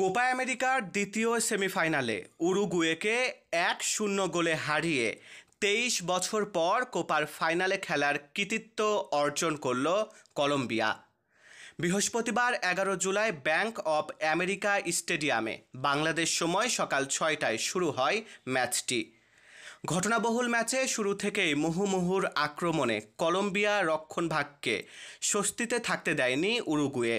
Copa আমেরিকার দ্বিতীয় সেমিফাইনালে উরুগুয়েকে এক শূন্য গোলে হারিয়ে তেইশ বছর পর কোপার ফাইনালে খেলার কৃতিত্ব অর্জন করল কলম্বিয়া বৃহস্পতিবার এগারো জুলাই ব্যাংক অব আমেরিকা স্টেডিয়ামে বাংলাদেশ সময় সকাল ছয়টায় শুরু হয় ম্যাচটি ঘটনাবহুল ম্যাচে শুরু থেকেই মুহুমুহুর আক্রমণে কলম্বিয়া রক্ষণভাগকে স্বস্তিতে থাকতে দেয়নি উরুগুয়ে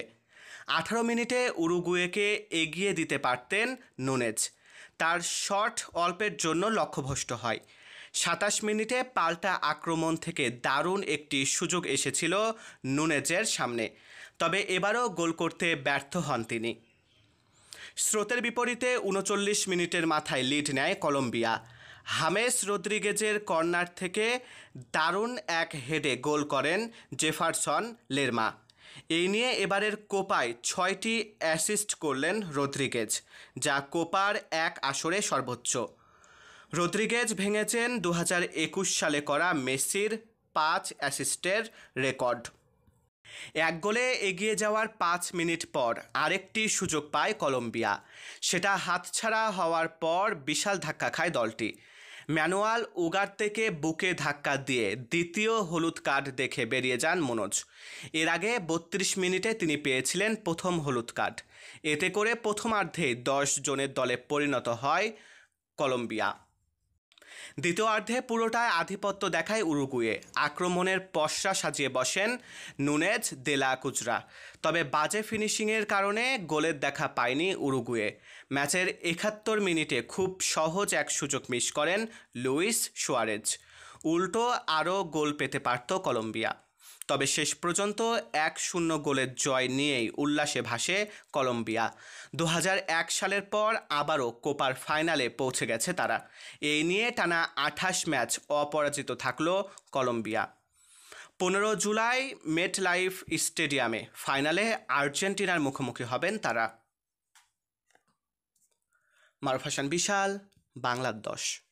আঠারো মিনিটে উরুগুয়েকে এগিয়ে দিতে পারতেন নুনেজ তার শট অল্পের জন্য লক্ষ্যভ্রষ্ট হয় সাতাশ মিনিটে পাল্টা আক্রমণ থেকে দারুণ একটি সুযোগ এসেছিল নুনেজের সামনে তবে এবারও গোল করতে ব্যর্থ হন তিনি স্রোতের বিপরীতে উনচল্লিশ মিনিটের মাথায় লিড নেয় কলম্বিয়া হামেস রদ্রিগেজের কর্নার থেকে দারুণ এক হেডে গোল করেন জেফারসন লেরমা এই নিয়ে এবারের কোপায় ছয়টি অ্যাসিস্ট করলেন রদ্রিগেজ যা কোপার এক আসরে সর্বোচ্চ রদ্রিগেজ ভেঙেছেন দু সালে করা মেসির পাঁচ অ্যাসিস্টের রেকর্ড এক গোলে এগিয়ে যাওয়ার পাঁচ মিনিট পর আরেকটি সুযোগ পায় কলম্বিয়া সেটা হাতছাড়া হওয়ার পর বিশাল ধাক্কা খায় দলটি ম্যানুয়াল উগার থেকে বুকে ধাক্কা দিয়ে দ্বিতীয় হলুদ কার্ড দেখে বেরিয়ে যান মনোজ এর আগে বত্রিশ মিনিটে তিনি পেয়েছিলেন প্রথম হলুদ কার্ড এতে করে প্রথমার্ধে দশ জনের দলে পরিণত হয় কলম্বিয়া দ্বিতীয়ার্ধে পুরোটায় আধিপত্য দেখায় উরুগুয়ে আক্রমণের পশ্চা সাজিয়ে বসেন নুনেজ দেলা কুচরা তবে বাজে ফিনিশিংয়ের কারণে গোলের দেখা পায়নি উরুগুয়ে ম্যাচের একাত্তর মিনিটে খুব সহজ এক সুযোগ মিস করেন লুইস সোয়ারেজ উল্টো আরও গোল পেতে পারত কলম্বিয়া তবে শেষ পর্যন্ত এক শূন্য গোলের জয় নিয়েই উল্লাসে ভাসে কলম্বিয়া দু সালের পর আবারও কোপার ফাইনালে পৌঁছে গেছে তারা এই নিয়ে টানা আঠাশ ম্যাচ অপরাজিত থাকল কলম্বিয়া পনেরো জুলাই মেট লাইফ স্টেডিয়ামে ফাইনালে আর্জেন্টিনার মুখোমুখি হবেন তারা মারফাসান বিশাল বাংলার দশ